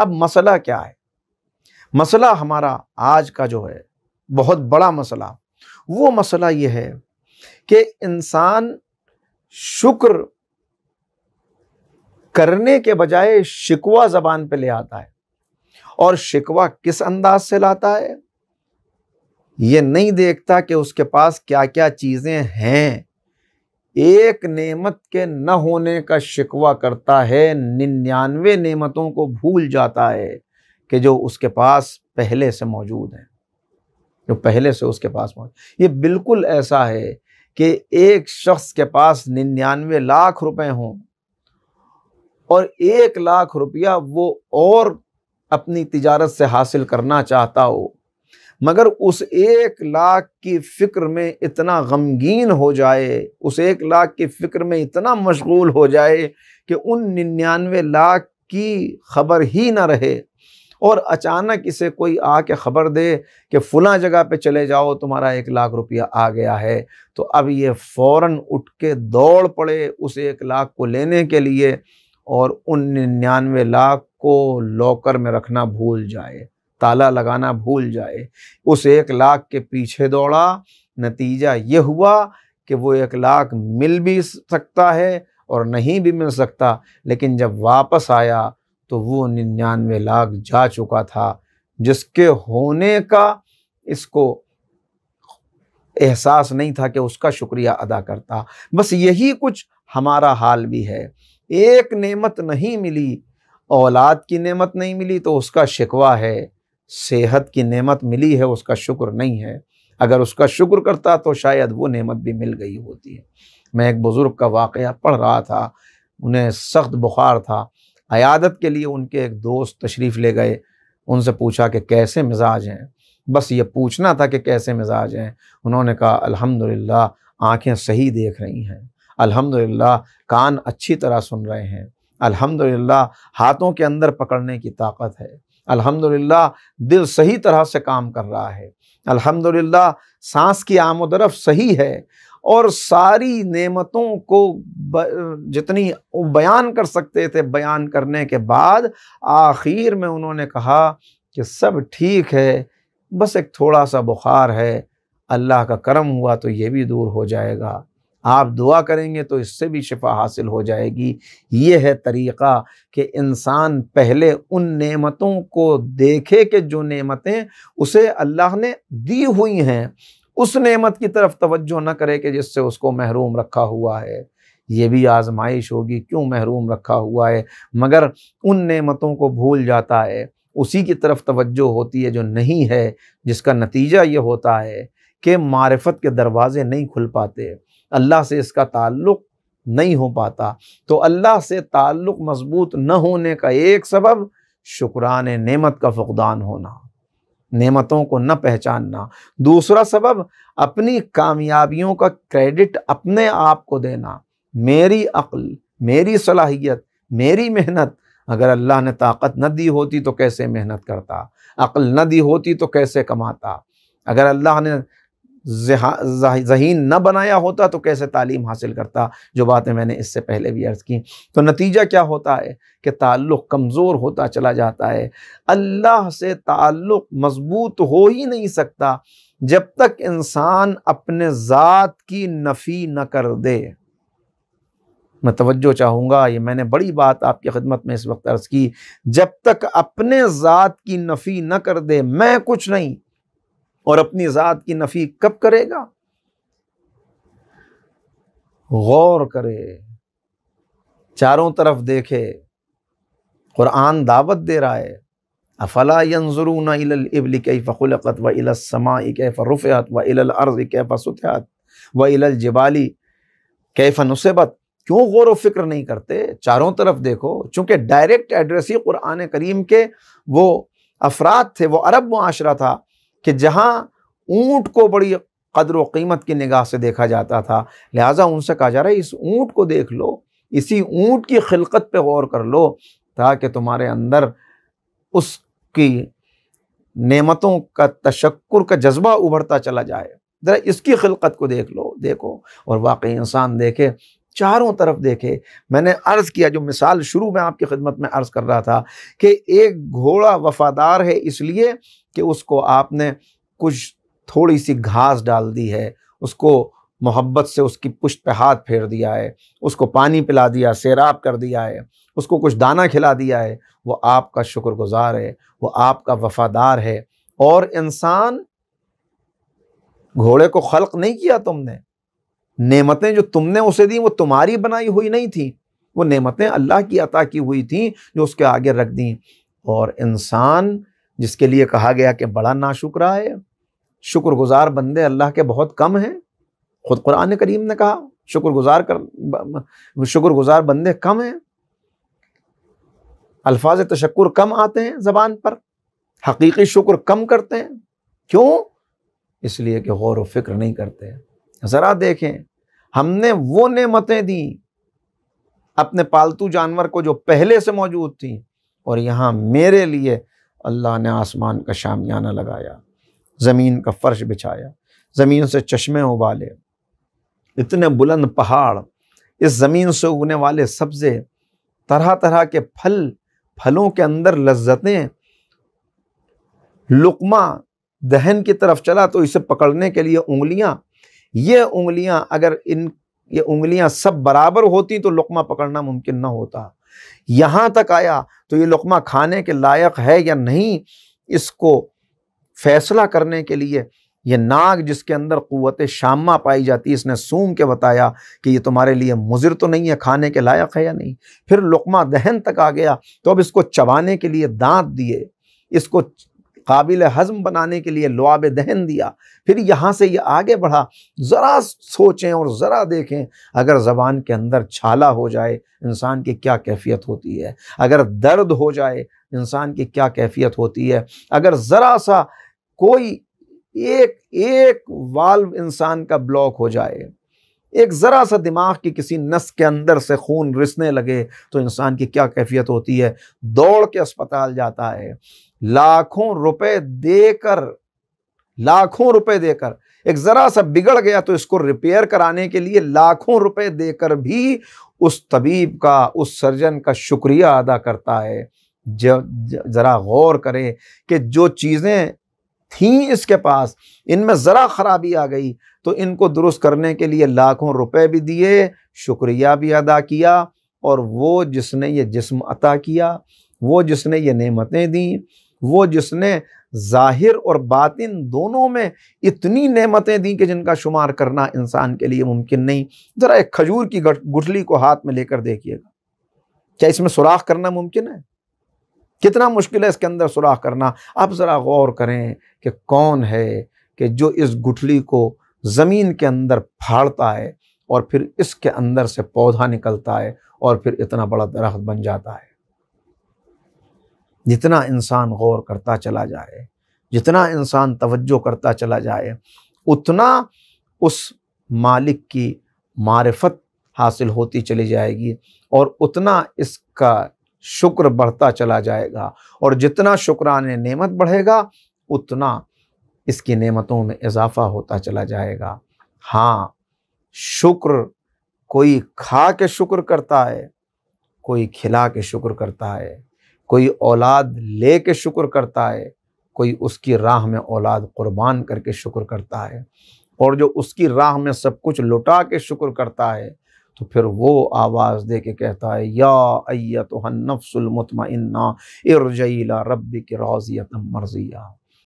अब मसला क्या है मसला हमारा आज का जो है बहुत बड़ा मसला वो मसला ये है कि इंसान शुक्र करने के बजाय शिकवा ज़बान पे ले आता है और शिकवा किस अंदाज से लाता है ये नहीं देखता कि उसके पास क्या क्या चीज़ें हैं एक नेमत के न होने का शिकवा करता है निन्यानवे नेमतों को भूल जाता है कि जो उसके पास पहले से मौजूद हैं जो पहले से उसके पास मौजूद ये बिल्कुल ऐसा है कि एक शख्स के पास निन्यानवे लाख रुपए हों और एक लाख रुपया वो और अपनी तिजारत से हासिल करना चाहता हो मगर उस एक लाख की फ़िक्र में इतना गमगीन हो जाए उस एक लाख की फ़िक्र में इतना मशगूल हो जाए कि उन निन्यानवे लाख की खबर ही ना रहे और अचानक इसे कोई आके ख़बर दे कि फ़लाँ जगह पे चले जाओ तुम्हारा एक लाख रुपया आ गया है तो अब ये फ़ौर उठ के दौड़ पड़े उस एक लाख को लेने के लिए और उन निन्यानवे लाख को लॉकर में रखना भूल जाए ताला लगाना भूल जाए उस एक लाख के पीछे दौड़ा नतीजा ये हुआ कि वो एक लाख मिल भी सकता है और नहीं भी मिल सकता लेकिन जब वापस आया तो वो निन्यानवे लाख जा चुका था जिसके होने का इसको एहसास नहीं था कि उसका शुक्रिया अदा करता बस यही कुछ हमारा हाल भी है एक नेमत नहीं मिली औलाद की नेमत नहीं मिली तो उसका शिकवा है सेहत की नेमत मिली है उसका शुक्र नहीं है अगर उसका शुक्र करता तो शायद वो नेमत भी मिल गई होती है मैं एक बुज़ुर्ग का वाक़ पढ़ रहा था उन्हें सख्त बुखार था अयादत के लिए उनके एक दोस्त तशरीफ़ ले गए उनसे पूछा कि कैसे मिजाज हैं बस ये पूछना था कि कैसे मिजाज हैं उन्होंने कहा अल्हम्दुलिल्लाह आंखें सही देख रही हैं अल्हम्दुलिल्लाह कान अच्छी तरह सुन रहे हैं अल्हम्दुलिल्लाह हाथों के अंदर पकड़ने की ताकत है अल्हम्दुलिल्लाह दिल सही तरह से काम कर रहा है अल्हम्दुलिल्लाह सांस की आमोदरफ सही है और सारी नेमतों को जितनी बयान कर सकते थे बयान करने के बाद आखिर में उन्होंने कहा कि सब ठीक है बस एक थोड़ा सा बुखार है अल्लाह का करम हुआ तो ये भी दूर हो जाएगा आप दुआ करेंगे तो इससे भी शिफा हासिल हो जाएगी ये है तरीक़ा कि इंसान पहले उन नेमतों को देखे कि जो नेमतें उसे अल्लाह ने दी हुई हैं उस नेमत की तरफ तवज्जो न करे कि जिससे उसको महरूम रखा हुआ है ये भी आजमाइश होगी क्यों महरूम रखा हुआ है मगर उन नेमतों को भूल जाता है उसी की तरफ तवज्जो होती है जो नहीं है जिसका नतीजा ये होता है कि मारफत के दरवाज़े नहीं खुल पाते अल्लाह से इसका ताल्लुक़ नहीं हो पाता तो अल्लाह से ताल्लुक़ मजबूत न होने का एक सबब शुक्रान नेमत का फ़ुकदान होना नेमतों को न पहचानना दूसरा सबब अपनी कामयाबियों का क्रेडिट अपने आप को देना मेरी अक्ल मेरी सलाहियत मेरी मेहनत अगर अल्लाह ने ताकत न दी होती तो कैसे मेहनत करता अक्ल न दी होती तो कैसे कमाता अगर अल्लाह ने जहीन न बनाया होता तो कैसे तालीम हासिल करता जो बातें मैंने इससे पहले भी अर्ज़ की तो नतीजा क्या होता है कि ताल्लुक़ कमज़ोर होता चला जाता है अल्लाह से ताल्लुक़ मज़बूत हो ही नहीं सकता जब तक इंसान अपने ज़ात की नफ़ी न कर दे मैं तवज्जो चाहूँगा ये मैंने बड़ी बात आपकी खिदमत में इस वक्त अर्ज़ की जब तक अपने ज़ात की नफ़ी न कर दे मैं कुछ नहीं और अपनी ज़ात की नफ़ी कब करेगा गौर करे चारों तरफ देखे कुरान दावत दे रहा है अफला यंजरून इबल व इलासमा कैफ रुफ़त व इलर्ज़ कैफ सुथ्यात व इल जबाली कैफ नुसबत क्यों गौर व फिक्र नहीं करते चारों तरफ देखो चूँकि डायरेक्ट एड्रेस ही कुरान करीम के वो अफराद थे वो अरब माशरा था कि जहाँ ऊँट को बड़ी कदर व कीमत की निगाह से देखा जाता था लिहाजा उनसे कहा जा रहा है इस ऊँट को देख लो इसी ऊँट की खिलकत पर गौर कर लो ताकि तुम्हारे अंदर उसकी नेमतों का तशक्कुर का जज्बा उभरता चला जाए ज़रा इसकी खिलकत को देख लो देखो और वाकई इंसान देखे चारों तरफ देखे मैंने अर्ज़ किया जो मिसाल शुरू में आपकी खिदमत में अर्ज़ कर रहा था कि एक घोड़ा वफादार है इसलिए कि उसको आपने कुछ थोड़ी सी घास डाल दी है उसको मोहब्बत से उसकी पुष्ट पे हाथ फेर दिया है उसको पानी पिला दिया सैराब कर दिया है उसको कुछ दाना खिला दिया है वो आपका शुक्रगुजार है वो आपका वफादार है और इंसान घोड़े को खल्क नहीं किया तुमने नेमतें जो तुमने उसे दी वो तुम्हारी बनाई हुई नहीं थी वो नेमतें अल्लाह की अता की हुई थी जो उसके आगे रख दी और इंसान जिसके लिए कहा गया कि बड़ा नाशुकरा है शुक्रगुजार बंदे अल्लाह के बहुत कम हैं खुद कुरान करीम ने कहा शुक्रगुजार कर शुक्रगुजार बंदे कम हैं अल्फाज तशक्र कम आते हैं ज़बान पर हकीकी शुक्र कम करते हैं क्यों इसलिए कि गौर व फिक्र नहीं करते हैं ज़रा देखें हमने वो नेमतें दी अपने पालतू जानवर को जो पहले से मौजूद थी और यहाँ मेरे लिए अल्लाह ने आसमान का शामियाना लगाया ज़मीन का फर्श बिछाया ज़मीन से चश्मे उबाले इतने बुलंद पहाड़ इस ज़मीन से उगने वाले सब्ज़े तरह तरह के फल फलों के अंदर लज्जतें लुकमा दहन की तरफ चला तो इसे पकड़ने के लिए उंगलियां ये उंगलियां अगर इन ये उंगलियां सब बराबर होती तो लुकमा पकड़ना मुमकिन ना होता यहाँ तक आया तो ये लुकमा खाने के लायक है या नहीं इसको फैसला करने के लिए ये नाग जिसके अंदर क़वत शामा पाई जाती है इसने सूम के बताया कि ये तुम्हारे लिए मुजिर तो नहीं है खाने के लायक है या नहीं फिर लुकमा दहन तक आ गया तो अब इसको चबाने के लिए दांत दिए इसको काबिल हज़म बनाने के लिए लुआब दहन दिया फिर यहाँ से ये यह आगे बढ़ा ज़रा सोचें और ज़रा देखें अगर ज़बान के अंदर छाला हो जाए इंसान की क्या कैफियत होती है अगर दर्द हो जाए इंसान की क्या कैफियत होती है अगर ज़रा सा कोई एक एक वाल्व इंसान का ब्लॉक हो जाए एक ज़रा सा दिमाग की किसी नस के अंदर से खून रिसने लगे तो इंसान की क्या कैफियत होती है दौड़ के अस्पताल जाता है लाखों रुपए देकर लाखों रुपए देकर एक जरा सा बिगड़ गया तो इसको रिपेयर कराने के लिए लाखों रुपए देकर भी उस तबीब का उस सर्जन का शुक्रिया अदा करता है ज़रा गौर करें कि जो चीज़ें थीं इसके पास इनमें ज़रा ख़राबी आ गई तो इनको दुरुस्त करने के लिए लाखों रुपए भी दिए शुक्रिया भी अदा किया और वो जिसने ये जिस्म अता किया वो जिसने ये नेमतें दी वो जिसने ज़ाहिर और बातिन दोनों में इतनी नेमतें दी कि जिनका शुमार करना इंसान के लिए मुमकिन नहीं ज़रा एक खजूर की गुठली को हाथ में लेकर देखिएगा क्या इसमें सुराख करना मुमकिन है कितना मुश्किल है इसके अंदर सुराख करना आप ज़रा गौर करें कि कौन है कि जो इस गुठली को ज़मीन के अंदर फाड़ता है और फिर इसके अंदर से पौधा निकलता है और फिर इतना बड़ा दरख्त बन जाता है जितना इंसान गौर करता चला जाए जितना इंसान तवज्जो करता चला जाए उतना उस मालिक की मारफत हासिल होती चली जाएगी और उतना इसका शुक्र बढ़ता चला जाएगा और जितना शुक्रान नेमत बढ़ेगा उतना इसकी नेमतों में इजाफा होता चला जाएगा हाँ शुक्र कोई खा के शुक्र करता है कोई खिला के शुक्र करता है कोई औलाद ले के शुक्र करता है कोई उसकी राह में औलाद कुर्बान करके शुक्र करता है और जो उसकी राह में सब कुछ लुटा के शुक्र करता है तो फिर वो आवाज़ दे के कहता है या अय्या तो हन्नफसलमतमन्ना इर्जला रब की मर्जिया